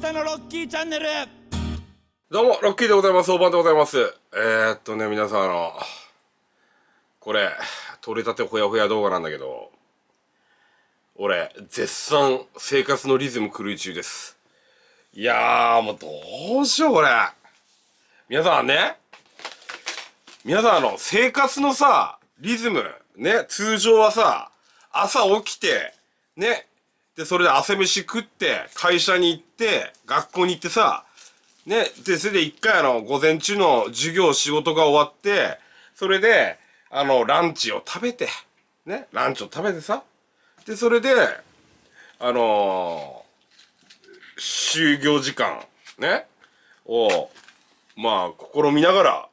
北のロッキーチャンネルどうもロッキーでございます大盤でございますえー、っとね皆さんあのこれ取れたてほやほや動画なんだけど俺絶賛生活のリズム狂い中ですいやーもうどうしようこれ皆さんね皆さんあの生活のさリズムね通常はさ朝起きてねで、それで朝飯食って、会社に行って、学校に行ってさ、ね、で、それで一回あの、午前中の授業、仕事が終わって、それで、あの、ランチを食べて、ね、ランチを食べてさ、で、それで、あのー、就業時間、ね、を、まあ、試みながら、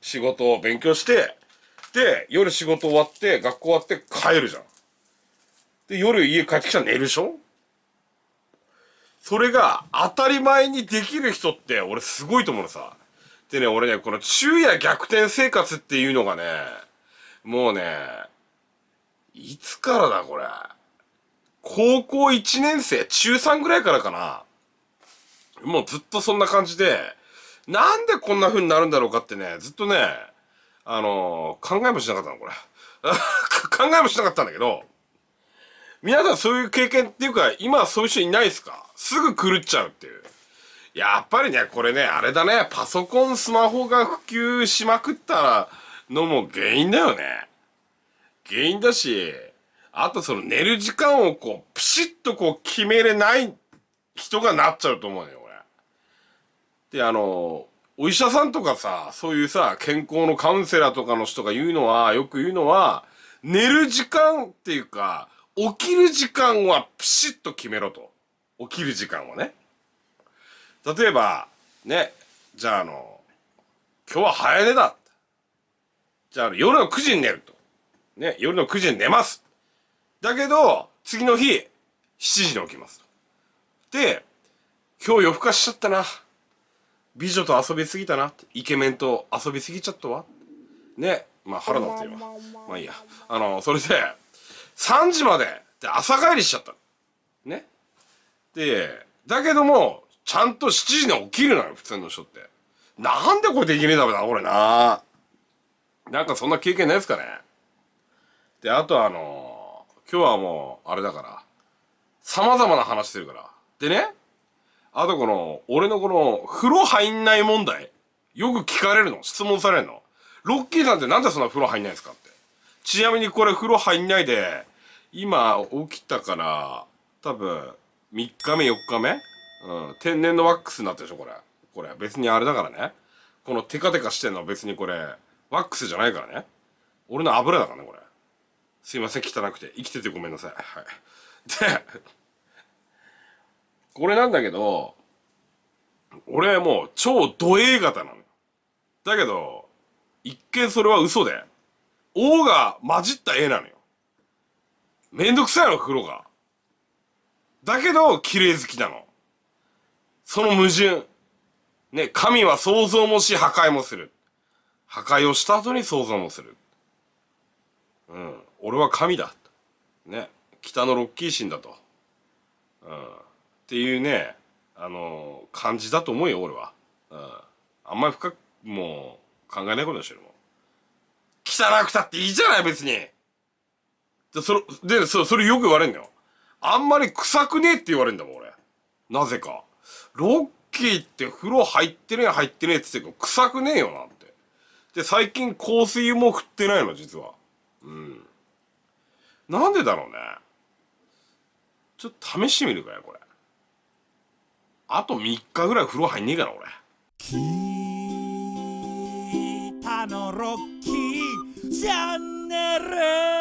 仕事を勉強して、で、夜仕事終わって、学校終わって帰るじゃん。で、夜家帰ってきたら寝るでしょそれが当たり前にできる人って俺すごいと思うのさ。でね、俺ね、この昼夜逆転生活っていうのがね、もうね、いつからだこれ。高校1年生、中3ぐらいからかな。もうずっとそんな感じで、なんでこんな風になるんだろうかってね、ずっとね、あのー、考えもしなかったの、これ。考えもしなかったんだけど、皆さんそういう経験っていうか、今はそういう人いないですかすぐ狂っちゃうっていう。やっぱりね、これね、あれだね、パソコン、スマホが普及しまくったのも原因だよね。原因だし、あとその寝る時間をこう、ピシッとこう決めれない人がなっちゃうと思うのよ、俺。で、あの、お医者さんとかさ、そういうさ、健康のカウンセラーとかの人が言うのは、よく言うのは、寝る時間っていうか、起きる時間はピシッと決めろと。起きる時間をね。例えば、ね、じゃああの、今日は早寝だ。じゃあ夜の9時に寝ると。ね、夜の9時に寝ます。だけど、次の日、7時に起きます。で、今日夜更かしちゃったな。美女と遊びすぎたな。イケメンと遊びすぎちゃったわ。ね。まあ腹立ってまあいいや。あの、それで、3時までで朝帰りしちゃった。ね。で、だけども、ちゃんと7時に起きるのよ、普通の人って。なんでこれできねえだろうな、これな。なんかそんな経験ないですかね。で、あとあのー、今日はもう、あれだから、様々な話してるから。でね、あとこの、俺のこの、風呂入んない問題。よく聞かれるの質問されるのロッキーさんってなんでそんな風呂入んないんですかって。ちなみにこれ風呂入んないで、今起きたから多分3日目4日目、うん、天然のワックスになったでしょこれこれ別にあれだからねこのテカテカしてんのは別にこれワックスじゃないからね俺の油だからねこれすいません汚くて生きててごめんなさいはいでこれなんだけど俺もう超ド A 型なのよだけど一見それは嘘で O が混じった A なのよめんどくさいの風呂がだけど綺麗好きなのその矛盾ね神は想像もし破壊もする破壊をした後に想像もするうん俺は神だね北のロッキー神だとうんっていうねあの感じだと思うよ俺は、うん、あんまり深くもう考えないことにしてるもん汚くたっていいじゃない別にで、それ、で、そそれよく言われんだよ。あんまり臭くねえって言われんだもん、俺。なぜか。ロッキーって風呂入ってねえ、入ってねえって言ってるけど、臭くねえよなって。で、最近香水も食ってないの、実は。うん。なんでだろうね。ちょっと試してみるかよ、これ。あと3日ぐらい風呂入んねえかな、俺。キのロッキーチャンネル